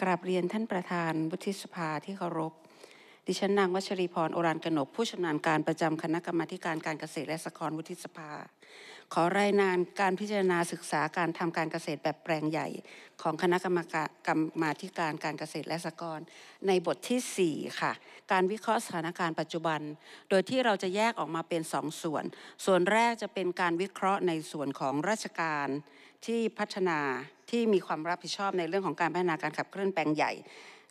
กราบเรียนท่านประธานวุฒิสภาที่เคารพ ดิฉันนางวัชรีพรโอรานกนกผู้ชำนาญการประจำคณะกรรมการการเกษตรและสกรวุฒิสภา ขอรายงานการพิจารณาศึกษาการทำการเกษตรแบบแปลงใหญ่ของคณะกรรมการการการเกษตรและสกร ในบทที่ 4 ค่ะ การวิเคราะห์สถานการณ์ปัจจุบัน โดยที่เราจะแยกออกมาเป็น2สส่วน ส่วนแรกจะเป็นการวิเคราะห์ในส่วนของราชการที่พัฒนาที่มีความรับผิดชอบในเรื่องของการพัฒนาการขับเคลื่อนแปลงใหญ่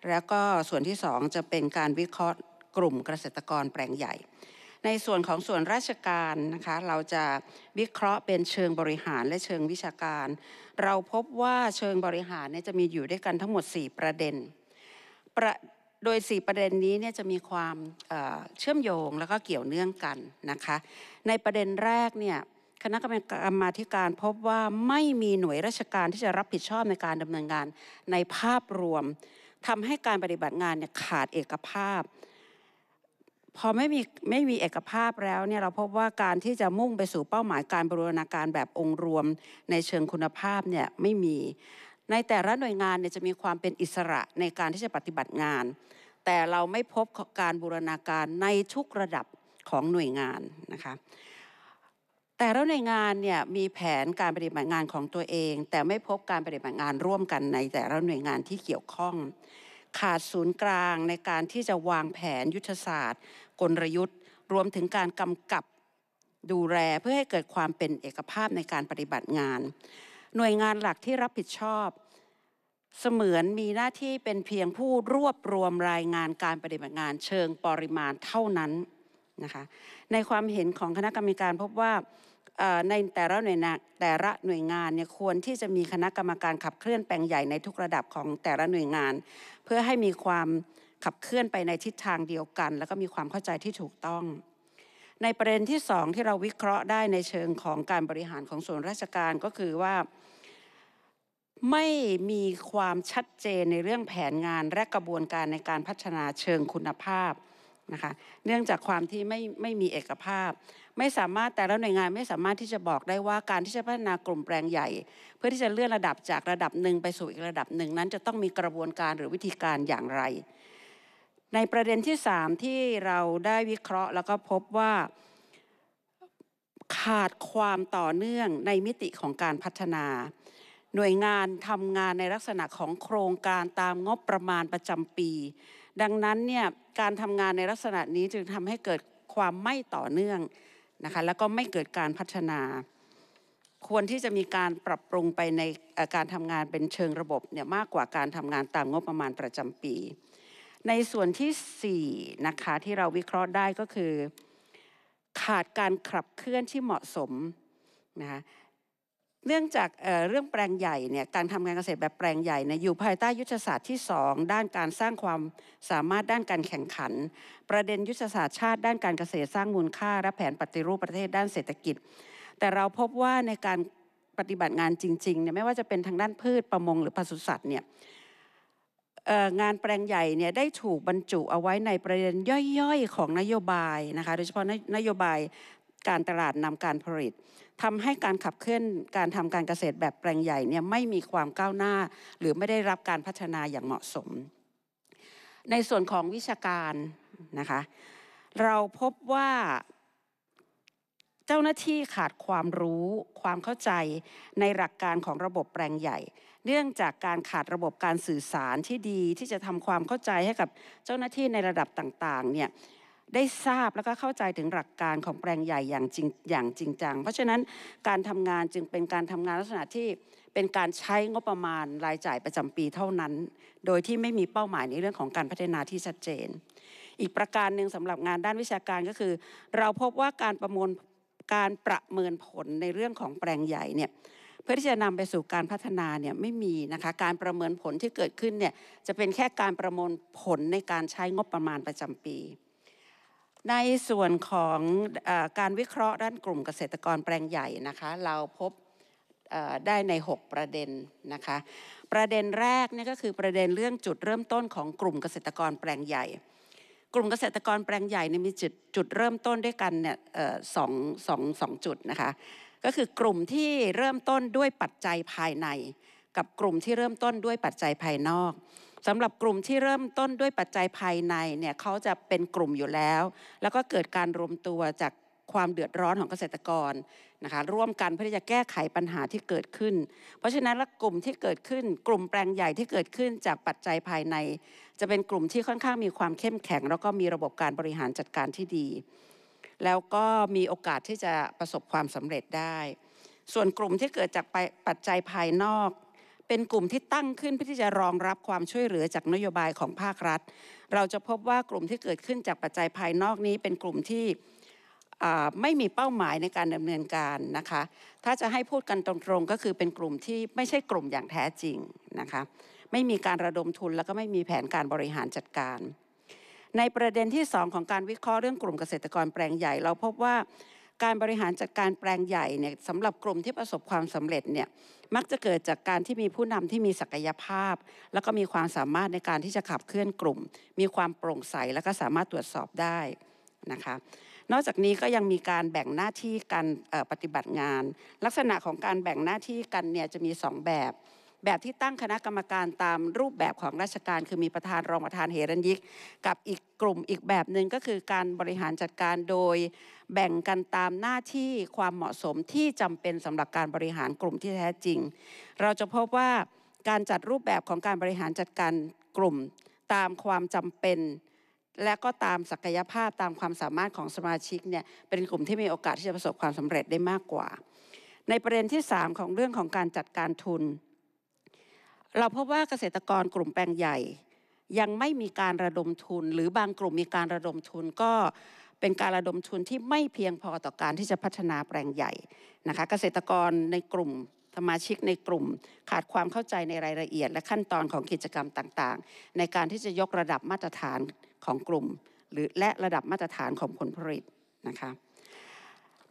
แล้วก็ส่วนที่2จะเป็นการวิเคราะห์ กลุ่มเกษตรกรแปลงใหญ่ ในส่วนของส่วนราชการนะคะเราจะวิเคราะห์เป็นเชิงบริหารและเชิงวิชาการ เราพบว่าเชิงบริหารเนี่ยจะมีอยู่ด้วยกันทั้งหมด 4 ประเด็นประโดย 4 ประเด็นนี้เนี่ยจะมีความเชื่อมโยงแล้วก็เกี่ยวเนื่องกันนะคะ ในประเด็นแรกเนี่ยคณะกรรมาการพบว่าไม่มีหน่วยราชการที่จะรับผิดชอบในการดำเนินงานในภาพรวม ทำให้การปฏิบัติงานเนี่ยขาดเอกภาพ พอไม่มีไม่มีเอกภาพแล้วเนี่ยเราพบว่าการที่จะมุ่งไปสู่เป้าหมายการบรูรณาการแบบองค์รวมในเชิงคุณภาพเนี่ยไม่มี ในแต่ละหน่วยงานเนี่ยจะมีความเป็นอิสระในการที่จะปฏิบัติงาน แต่เราไม่พบการบูรณาการในทุกระดับของหน่วยงานนะคะแต่แล้วในงานเนี่ยมีแผนการปฏิบัติงานของตัวเอง แต่ไม่พบการปฏิบัติงานร่วมกันในแต่ละหน่วยงานที่เกี่ยวข้อง ขาดศูนย์กลางในการที่จะวางแผนยุทธศาสตร์ กลยุทธ์ รวมถึงการกำกับดูแลเพื่อให้เกิดความเป็นเอกภาพในการปฏิบัติงาน หน่วยงานหลักที่รับผิดชอบ เสมือนมีหน้าที่เป็นเพียงผู้รวบรวมรายงานการปฏิบัติงานเชิงปริมาณเท่านั้นนะคะในความเห็นของคณะกรรมการพบว่าในแต่ละหน่วยแต่ละหน่วยงานเนี่ยควรที่จะมีคณะกรรมการขับเคลื่อนแปลงใหญ่ในทุกระดับของแต่ละหน่วยงาน เพื่อให้มีความขับเคลื่อนไปในทิศทางเดียวกัน แล้วก็มีความเข้าใจที่ถูกต้อง ในประเด็นที่สองที่เราวิเคราะห์ได้ในเชิงของการบริหารของส่วนราชการก็คือว่า ไม่มีความชัดเจนในเรื่องแผนงานและกระบวนการในการพัฒนาเชิงคุณภาพนะคะเนื่องจากความที่ไม่ไม่มีเอกภาพ ไม่สามารถแต่ละหน่วยงานไม่สามารถที่จะบอกได้ว่าการที่จะพัฒนากลุ่มแปลงใหญ่ เพื่อที่จะเลื่อนระดับจากระดับหนึ่งไปสู่อีกระดับหนึ่งนั้นจะต้องมีกระบวนการหรือวิธีการอย่างไร ในประเด็นที่ 3 ที่เราได้วิเคราะห์ แล้วก็พบว่าขาดความต่อเนื่องในมิติของการพัฒนา หน่วยงานทำงานในลักษณะของโครงการตามงบประมาณประจำปีดังนั้นเนี่ยการทำงานในลักษณะนี้จึงทำให้เกิดความไม่ต่อเนื่องนะคะแล้วก็ไม่เกิดการพัฒนา ควรที่จะมีการปรับปรุงไปในการทำงานเป็นเชิงระบบเนี่ยมากกว่าการทำงานตามงบประมาณประจำปี ในส่วนที่4นะคะที่เราวิเคราะห์ได้ก็คือขาดการขับเคลื่อนที่เหมาะสมนะคะเนื่องจากเรื่องแปลงใหญ่เนี่ยการทำงานเกษตรแบบแปลงใหญ่เนี่ยอยู่ภายใต้ยุทธศาสตร์ที่ 2 ด้านการสร้างความสามารถด้านการแข่งขัน ประเด็นยุทธศาสตร์ชาติด้านการเกษตรสร้างมูลค่าและแผนปฏิรูปประเทศด้านเศรษฐกิจ แต่เราพบว่าในการปฏิบัติงานจริงๆเนี่ยไม่ว่าจะเป็นทางด้านพืชประมงหรือปศุสัตว์เนี่ยงานแปลงใหญ่เนี่ยได้ถูกบรรจุเอาไว้ในประเด็นย่อยๆของนโยบายนะคะโดยเฉพาะนโยบายการตลาดนำการผลิตทำให้การขับเคลื่อนการทำการเกษตรแบบแปลงใหญ่เนี่ยไม่มีความก้าวหน้าหรือไม่ได้รับการพัฒนาอย่างเหมาะสม ในส่วนของวิชาการนะคะ เราพบว่า เจ้าหน้าที่ขาดความรู้ความเข้าใจในหลักการของระบบแปลงใหญ่ เนื่องจากการขาดระบบการสื่อสารที่ดีที่จะทำความเข้าใจให้กับเจ้าหน้าที่ในระดับต่างๆ เนี่ยได้ทราบแล้วก็เข้าใจถึงหลักการของแปลงใหญ่อย่างจริงอย่างจริงจัง เพราะฉะนั้นการทำงานจึงเป็นการทำงานลักษณะที่เป็นการใช้งบประมาณรายจ่ายประจำปีเท่านั้น โดยที่ไม่มีเป้าหมายในเรื่องของการพัฒนาที่ชัดเจน อีกประการหนึ่งสำหรับงานด้านวิชาการก็คือ เราพบว่าการประมวลการประเมินผลในเรื่องของแปลงใหญ่เนี่ยเพื่อที่จะนำไปสู่การพัฒนาเนี่ยไม่มีนะคะการประเมินผลที่เกิดขึ้นเนี่ยจะเป็นแค่การประมวลผลในการใช้งบประมาณประจำปีในส่วนของอการวิเคราะห์ด้านกลุ่มเกษตรกรแปลงใหญ่นะคะเราพบได้ใน 6 ประเด็นนะคะประเด็นแรกนี่ก็คือประเด็นเรื่องจุดเริ่มต้นของกลุ่มเกษตรกรแปลงใหญ่ กลุ่มเกษตรกรแปลงใหญ่เนี่ยมีจุดจุดเริ่มต้นด้วยกันเนี่ยสองสองสองจุดนะคะก็คือกลุ่มที่เริ่มต้นด้วยปัจจัยภายใน กับกลุ่มที่เริ่มต้นด้วยปัจจัยภายนอกสำหรับกลุ่มที่เริ่มต้นด้วยปัจจัยภายในเนี่ยเขาจะเป็นกลุ่มอยู่แล้ว แล้วก็เกิดการรวมตัวจากความเดือดร้อนของเกษตรกรนะคะร่วมกันเพื่อที่จะแก้ไขปัญหาที่เกิดขึ้น เพราะฉะนั้นละกลุ่มที่เกิดขึ้นกลุ่มแปลงใหญ่ที่เกิดขึ้นจากปัจจัยภายใน จะเป็นกลุ่มที่ค่อนข้างมีความเข้มแข็ง แล้วก็มีระบบการบริหารจัดการที่ดี แล้วก็มีโอกาสที่จะประสบความสำเร็จได้ ส่วนกลุ่มที่เกิดจากปัจจัยภายนอกเป็นกลุ่มที่ตั้งขึ้นเพื่อที่จะรองรับความช่วยเหลือจากนโยบายของภาครัฐ เราจะพบว่ากลุ่มที่เกิดขึ้นจากปัจจัยภายนอกนี้ เป็นกลุ่มที่ไม่มีเป้าหมายในการดำเนินการนะคะ ถ้าจะให้พูดกันตรงๆก็คือเป็นกลุ่มที่ไม่ใช่กลุ่มอย่างแท้จริงนะคะ ไม่มีการระดมทุนแล้วก็ไม่มีแผนการบริหารจัดการ ในประเด็นที่ 2 ของการวิเคราะห์เรื่องกลุ่มเกษตรกรแปลงใหญ่เราพบว่าการบริหารจัดการแปลงใหญ่เนี่ยสำหรับกลุ่มที่ประสบความสำเร็จเนี่ยมักจะเกิดจากการที่มีผู้นำที่มีศักยภาพ แล้วก็มีความสามารถในการที่จะขับเคลื่อนกลุ่ม มีความโปร่งใสแล้วก็สามารถตรวจสอบได้นะคะนอกจากนี้ก็ยังมีการแบ่งหน้าที่การปฏิบัติงาน ลักษณะของการแบ่งหน้าที่กันเนี่ยจะมี 2 แบบแบบที่ตั้งคณะกรรมการตามรูปแบบของราชการคือมีประธานรองประธานเฮรันยิก กับอีกกลุ่มอีกแบบหนึ่งก็คือ การบริหารจัดการโดย แบ่งกันตามหน้าที่ความเหมาะสมที่จำเป็นสำหรับการบริหารกลุ่มที่แท้จริง เราจะพบว่าการจัดรูปแบบของการบริหารจัดการกลุ่มตามความจำเป็น และก็ตามศักยภาพตามความสามารถของสมาชิกเนี่ยเป็นกลุ่มที่มีโอกาสที่จะประสบความสำเร็จได้มากกว่า ในประเด็นที่ 3 ของเรื่องของการจัดการทุนเราพบว่าเกษตรกรกลุ่มแปลงใหญ่ ยังไม่มีการระดมทุน หรือบางกลุ่มมีการระดมทุนก็ เป็นการระดมทุนที่ไม่เพียงพอต่อการที่จะพัฒนาแปลงใหญ่นะคะ เกษตรกรในกลุ่มสมาชิกในกลุ่ม ขาดความเข้าใจในรายละเอียด และขั้นตอนของกิจกรรมต่าง ๆ ในการที่จะยกระดับมาตรฐานของกลุ่ม หรือและระดับมาตรฐานของผลผลิตนะคะ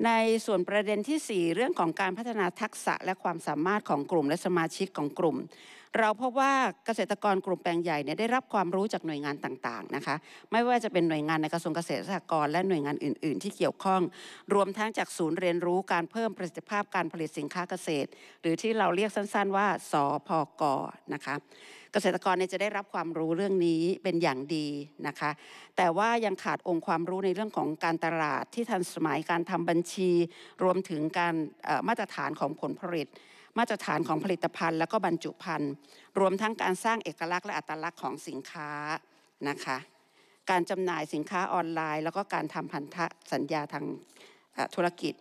ในส่วนประเด็นที่ 4 เรื่องของการพัฒนาทักษะและความสามารถของกลุ่มและสมาชิกของกลุ่ม เราพบว่าเกษตรกรกลุ่มแปลงใหญ่เนี่ยได้รับความรู้จากหน่วยงานต่างๆนะคะไม่ว่าจะเป็นหน่วยงานในกระทรวงเกษตรสหกรณ์และหน่วยงานอื่น ๆที่เกี่ยวข้อง รวมทั้งจากศูนย์เรียนรู้การเพิ่มประสิทธิภาพการผลิตสินค้าเกษตร หรือที่เราเรียกสั้น ๆว่า สพกนะคะษตรกรจะได้รับความรู้เรื่องนี้เป็นอย่างดีนะคะแต่ว่ายังขาดองค์ความรู้ในเรื่องของการตลาดที่ทันสมัยการทำบัญชี รวมถึงการมาตรฐานของผลผลิต มาตรฐานของผลิตภัณฑ์ และก็บรรจุภัณฑ์รวมทั้งการสร้างเอกลักษณ์และอัตลักษณ์ของสินค้านะคะการจำหน่ายสินค้าออนไลน์ แล้วก็การทำพันธสัญญาทางธุรกิจ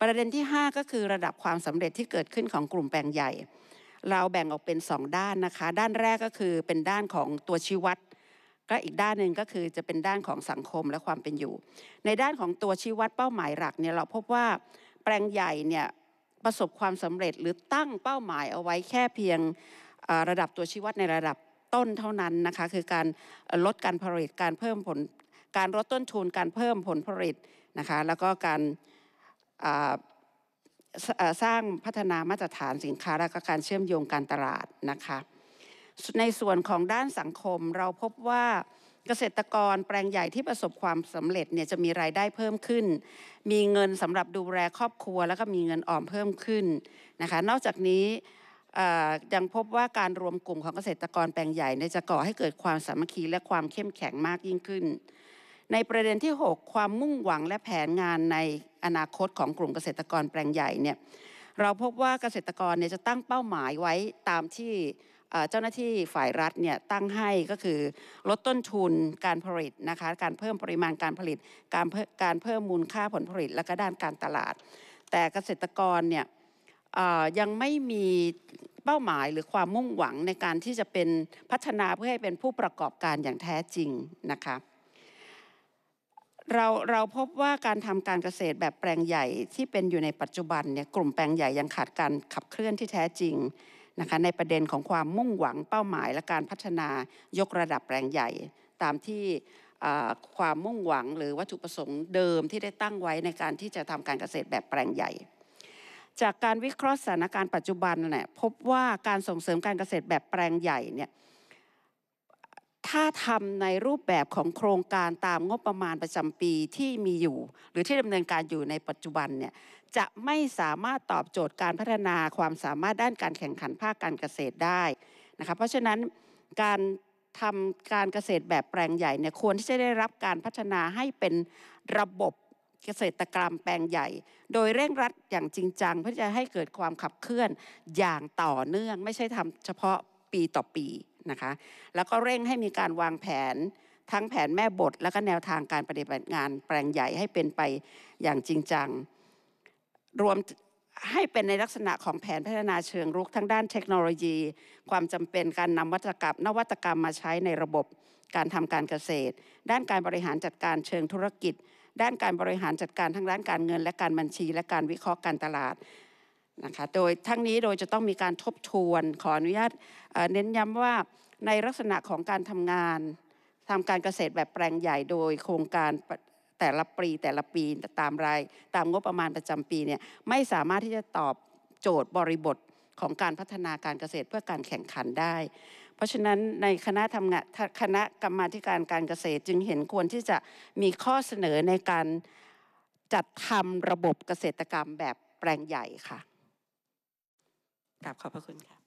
ประเด็นที่ 5 ก็คือระดับความสำเร็จที่เกิดขึ้นของกลุ่มแปลงใหญ่เราแบ่งออกเป็น2ด้านนะคะ ด้านแรกก็คือเป็นด้านของตัวชี้วัดก็อีกด้านหนึ่งก็คือจะเป็นด้านของสังคมและความเป็นอยู่ ในด้านของตัวชี้วัดเป้าหมายหลักเนี่ยเราพบว่าแปลงใหญ่เนี่ยประสบความสำเร็จหรือตั้งเป้าหมายเอาไว้แค่เพียงระดับตัวชี้วัดในระดับต้นเท่านั้นนะคะคือการลดการผลิตการเพิ่มผลการลดต้นทุนการเพิ่มผลผลิตนะคะแล้วก็การสร้างพัฒนามาตรฐานสินค้าและการเชื่อมโยงการตลาดนะคะในส่วนของด้านสังคมเราพบว่าเกษตรกรแปลงใหญ่ที่ประสบความสำเร็จเนี่ยจะมีรายได้เพิ่มขึ้น มีเงินสำหรับดูแลครอบครัว แล้วก็มีเงินออมเพิ่มขึ้นนะคะนอกจากนี้ยังพบว่าการรวมกลุ่มของเกษตรกรแปลงใหญ่เนี่ยจะก่อให้เกิดความสามัคคีและความเข้มแข็งมากยิ่งขึ้นในประเด็นที่ 6 ความมุ่งหวังและแผนงานในอนาคตของกลุ่มเกษตรกรแปลงใหญ่เนี่ย เราพบว่าเกษตรกรเนี่ยจะตั้งเป้าหมายไว้ตามที่เจ้าหน้าที่ฝ่ายรัฐเนี่ยตั้งให้ก็คือลดต้นทุน การผลิตนะคะการเพิ่มปริมาณการผลิต การเพิ่มการเพิ่มมูลค่าผลผลิตและก็ด้านการตลาด แต่เกษตรกรเนี่ยยังไม่มีเป้าหมายหรือความมุ่งหวังในการที่จะเป็นพัฒนาเพื่อให้เป็นผู้ประกอบการอย่างแท้จริงนะคะเราเราพบว่าการทำการเกษตรแบบแปลงใหญ่ ที่เป็นอยู่ในปัจจุบันเนี่ยกลุ่มแปลงใหญ่ยังขาดการขับเคลื่อนที่แท้จริงนะคะในประเด็นของความมุ่งหวัง เป้าหมาย และการพัฒนายกระดับแปลงใหญ่ ตามที่ความมุ่งหวัง หรือวัตถุประสงค์เดิมที่ได้ตั้งไว้ในการที่จะทำการเกษตรแบบแปลงใหญ่ จากการวิเคราะห์สถานการณ์ปัจจุบันเนี่ยพบว่าการส่งเสริมการเกษตรแบบแปลงใหญ่เนี่ยถ้าทำในรูปแบบของโครงการตามงบประมาณประจำปีที่มีอยู่ หรือที่ดำเนินการอยู่ในปัจจุบันเนี่ยจะไม่สามารถตอบโจทย์การพัฒนาความสามารถด้านการแข่งขันภาคการเกษตรได้นะคะเพราะฉะนั้นการทำการเกษตรแบบแปลงใหญ่เนี่ยควรที่จะได้รับการพัฒนาให้เป็นระบบเกษตรกรรมแปลงใหญ่ โดยเร่งรัดอย่างจริงจังเพื่อจะให้เกิดความขับเคลื่อนอย่างต่อเนื่อง ไม่ใช่ทำเฉพาะปีต่อปีนะคะแล้วก็เร่งให้มีการวางแผนทั้งแผนแม่บท และก็แนวทางการปฏิบัติงาน แปลงใหญ่ให้เป็นไปอย่างจริงจังรวมให้เป็นในลักษณะของแผนพัฒนาเชิงรุกทั้งด้านเทคโนโลยี ความจำเป็นการนำวัตกรรม นวัตกรรมมาใช้ในระบบการทำการเกษตร ด้านการบริหารจัดการเชิงธุรกิจ ด้านการบริหารจัดการทั้งด้านการเงินและการบัญชี และการวิเคราะห์การตลาดนะคะโดยทั้งนี้โดยจะต้องมีการทบทวนขออนุญาตเน้นย้ำว่าในลักษณะของการทำงานทำการเกษตรแบบแปลงใหญ่โดย โครงการแต่ละปีแต่ละปีตามราย ตามงบประมาณประจำปีเนี่ยไม่สามารถที่จะตอบโจทย์บริบทของการพัฒนาการเกษตรเพื่อการแข่งขันได้ เพราะฉะนั้นในคณะทำงานคณะกรรมาการการเกษตรจึงเห็นควรที่จะมีข้อเสนอในการจัดทำระบบเกษตรกรรมแบบแปลงใหญ่ค่ะกราบขอบพระคุณค่ะ